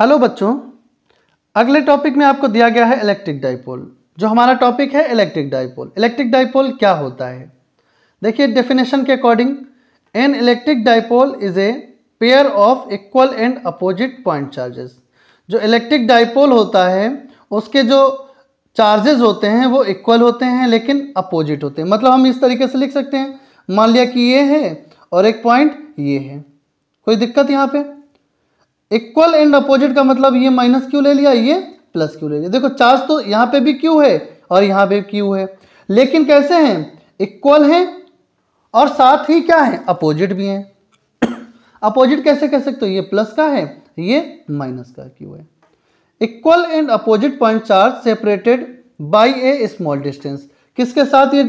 hello बच्चों अगले topic में आपको दिया गया है इलेक्ट्रिक डाइपोल जो हमारा टॉपिक है इलेक्ट्रिक डाइपोल इलेक्ट्रिक डाइपोल क्या होता है देखिए डेफिनेशन के according an electric dipole is a pair of equal and opposite point charges जो इलेक्ट्रिक डाइपोल होता है उसके जो चार्जेस होते हैं वो इक्वल होते हैं लेकिन अपोजिट होते हैं मतलब हम इस तरीके से लिख सकते हैं मान लिया कि ये है और एक पॉइंट ये है कोई दिक्कत यहाँ पर इक्वल एंड अपोजिट का मतलब ये माइनस क्यू ले लिया ये प्लस क्यू ले लिया देखो चार्ज तो यहाँ पे भी क्यू है और यहाँ पे क्यू है लेकिन कैसे हैं इक्वल हैं और साथ ही क्या है अपोजिट भी हैं अपोजिट कैसे कह सकते हो ये प्लस का है ये माइनस का क्यू है equal and opposite point charge separated by a small distance किसके साथ ये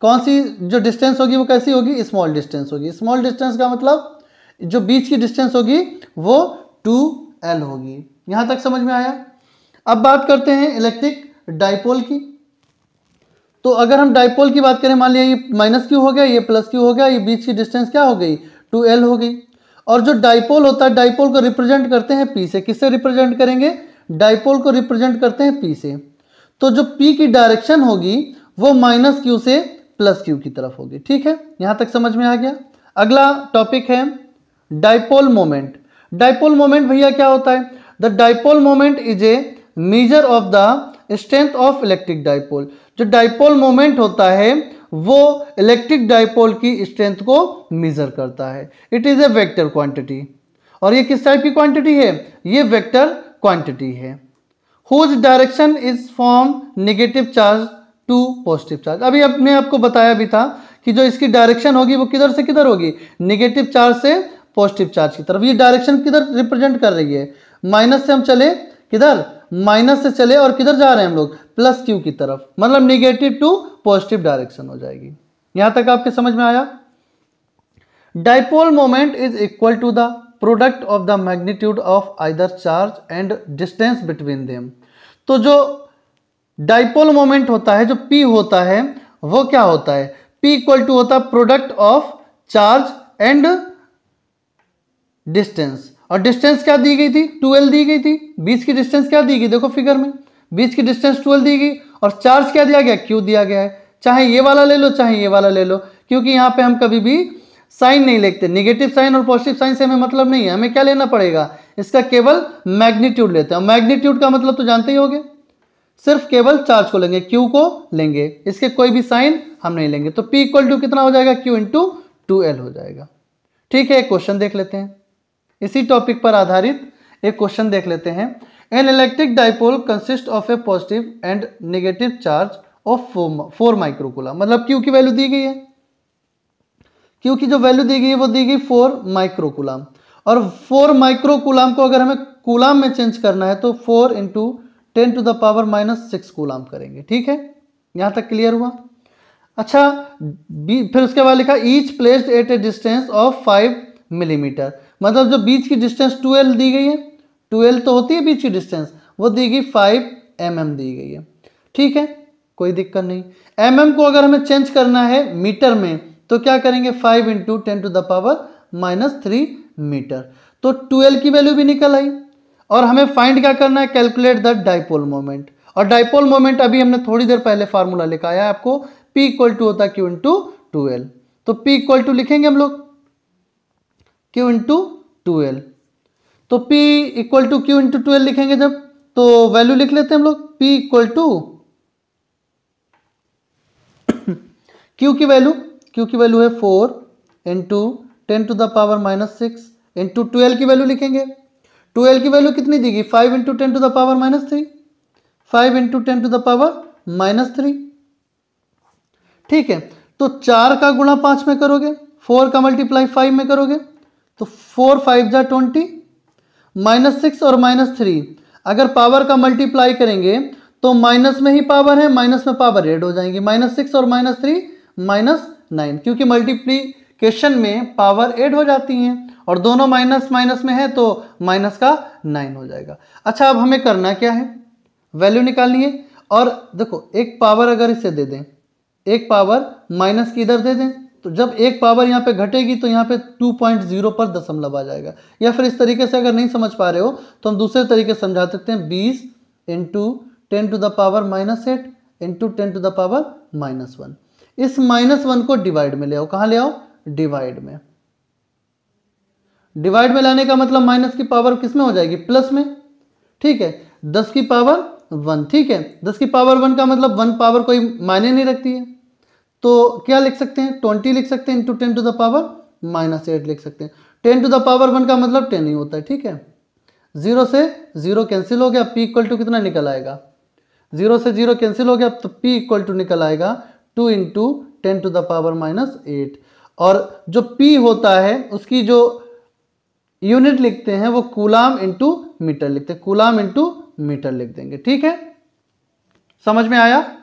कौन सी जो डिस्टेंस होगी वो कैसी होगी स्मॉल डिस्टेंस होगी स्मॉल डिस्टेंस का मतलब जो बीच की डिस्टेंस होगी वो टू एल होगी यहां तक समझ में आया अब बात करते हैं इलेक्ट्रिक डाइपोल की तो अगर हम डाइपोल की बात करें मान लिया ये माइनस क्यू हो गया ये प्लस क्यू हो गया ये बीच की डिस्टेंस क्या हो गई टू एल हो गई और जो डाइपोल होता है डाइपोल को रिप्रेजेंट करते हैं पी से किससे रिप्रेजेंट करेंगे डाइपोल को रिप्रेजेंट करते हैं पी से तो जो पी की डायरेक्शन होगी वो माइनस क्यू से प्लस क्यू की तरफ होगी ठीक है यहां तक समझ में आ गया अगला टॉपिक है डाइपोल मोमेंट डाइपोल मोमेंट भैया क्या होता है the dipole moment is a measure of the strength of electric dipole जो डाइपोल मोमेंट होता है वो इलेक्ट्रिक डाइपोल की स्ट्रेंथ को मेजर करता है it is a vector quantity और ये किस टाइप की क्वांटिटी है ये वेक्टर क्वांटिटी है whose direction is from negative charge to positive charge अभी अब मैं आपको बताया भी था कि जो इसकी डायरेक्शन होगी वो किधर से किधर होगी नेगेटिव चार्ज से पॉजिटिव चार्ज की तरफ ये डायरेक्शन किधर रिप्रेजेंट कर रही है माइनस से हम चले किधर माइनस से चले और किधर जा रहे हैं हम लोग प्लस क्यू की तरफ मतलब निगेटिव टू पॉजिटिव डायरेक्शन हो जाएगी यहां तक आपके समझ में आया dipole moment is equal to the product of the magnitude of either charge and distance between them तो जो डाइपोल मोमेंट होता है जो पी होता है वो क्या होता है पी इक्वल टू होता है product of charge and distance और डिस्टेंस क्या दी गई थी ट्वेल्व दी गई थी बीच की डिस्टेंस क्या दी गई देखो फिगर में बीच की डिस्टेंस ट्वेल्व दी गई और चार्ज क्या दिया गया क्यू दिया गया है चाहे ये वाला ले लो चाहे ये वाला ले लो क्योंकि यहाँ पे हम कभी भी साइन नहीं लिखते निगेटिव साइन और पॉजिटिव साइन से हमें मतलब नहीं है हमें क्या लेना पड़ेगा इसका केवल मैग्नीट्यूड लेते हैं मैग्नीट्यूड का मतलब तो जानते ही हो सिर्फ केवल चार्ज को लेंगे क्यू को लेंगे इसके कोई भी साइन हम नहीं लेंगे तो पी इक्वल टू कितना हो जाएगा क्यू इंटू टू एल हो जाएगा ठीक है क्वेश्चन देख लेते हैं इसी टॉपिक पर आधारित एक क्वेश्चन देख लेते हैं an electric dipole consist of a positive and negative charge of four microcoulomb मतलब क्यू की वैल्यू दी गई है क्यू की जो वैल्यू दी गई है वो दी गई फोर माइक्रोकुलाम और फोर माइक्रोकुलाम को अगर हमें कुलाम में चेंज करना है तो four into ten to the power minus six coulomb करेंगे ठीक है यहां तक क्लियर हुआ अच्छा बी फिर उसके बाद लिखा each placed at a distance of five millimetre मतलब जो बीच की डिस्टेंस 12 दी गई है 12 तो होती है बीच की डिस्टेंस वो दी गई 5 एम mm दी गई है ठीक है कोई दिक्कत नहीं एम mm को अगर हमें चेंज करना है मीटर में तो क्या करेंगे 5 into ten to the power minus three metre तो 12 की वैल्यू भी निकल आई और हमें फाइंड क्या करना है कैलकुलेट द डाइपोल मोमेंट और डाइपोल मोमेंट अभी हमने थोड़ी देर पहले फार्मूला लिखा है आपको पी इक्वल टू होता है क्यू इंटू टूएल्व तो पी इक्वल टू लिखेंगे हम लोग क्यू इंटू टूएल्व तो P equal to Q into twelve लिखेंगे जब तो वैल्यू लिख लेते हैं हम लोग P इक्वल टू Q की वैल्यू Q की वैल्यू है four into ten to the power minus six into twelve की वैल्यू लिखेंगे ट्वेल्व की वैल्यू कितनी देगी five into ten to the power minus three five into ten to the power minus three ठीक है तो चार का गुणा पांच में करोगे फोर का मल्टीप्लाई फाइव में करोगे तो फोर फाइव जा ट्वेंटी माइनस सिक्स और माइनस थ्री अगर पावर का मल्टीप्लाई करेंगे तो माइनस में ही पावर है माइनस में पावर एड हो जाएंगी माइनस सिक्स और माइनस थ्री माइनस नाइन क्योंकि मल्टीप्लीकेशन में पावर एड हो जाती हैं और दोनों माइनस माइनस में है तो माइनस का नाइन हो जाएगा अच्छा अब हमें करना क्या है वैल्यू निकालनी है और देखो एक पावर अगर इसे दे दें एक पावर माइनस की इधर दे दें तो जब एक पावर यहाँ पे घटेगी तो यहाँ पे 2.0 पर दशमलव आ जाएगा या फिर इस तरीके से अगर नहीं समझ पा रहे हो तो हम दूसरे तरीके से समझा सकते हैं बीस into ten to the power minus eight into ten to the power minus one इस माइनस वन को डिवाइड में ले आओ कहाँ ले आओ डिवाइड में डिवाइड में लाने का मतलब माइनस की पावर किस में हो जाएगी प्लस में ठीक है दस की पावर वन ठीक है दस की पावर वन का मतलब वन पावर कोई मायने नहीं रखती है तो क्या लिख सकते हैं ट्वेंटी लिख सकते हैं into ten to the power minus eight लिख सकते हैं ten to the power one का मतलब टेन ही होता है ठीक है जीरो से जीरो कैंसिल हो गया पी इक्वल टू कितना निकल आएगा जीरो से जीरो कैंसिल हो गया तो पी इक्वल टू निकल आएगा two into ten to the power minus eight और जो पी होता है उसकी जो यूनिट लिखते हैं वो कूलाम इंटू मीटर लिखते हैं कूलाम इंटू मीटर लिख देंगे ठीक है समझ में आया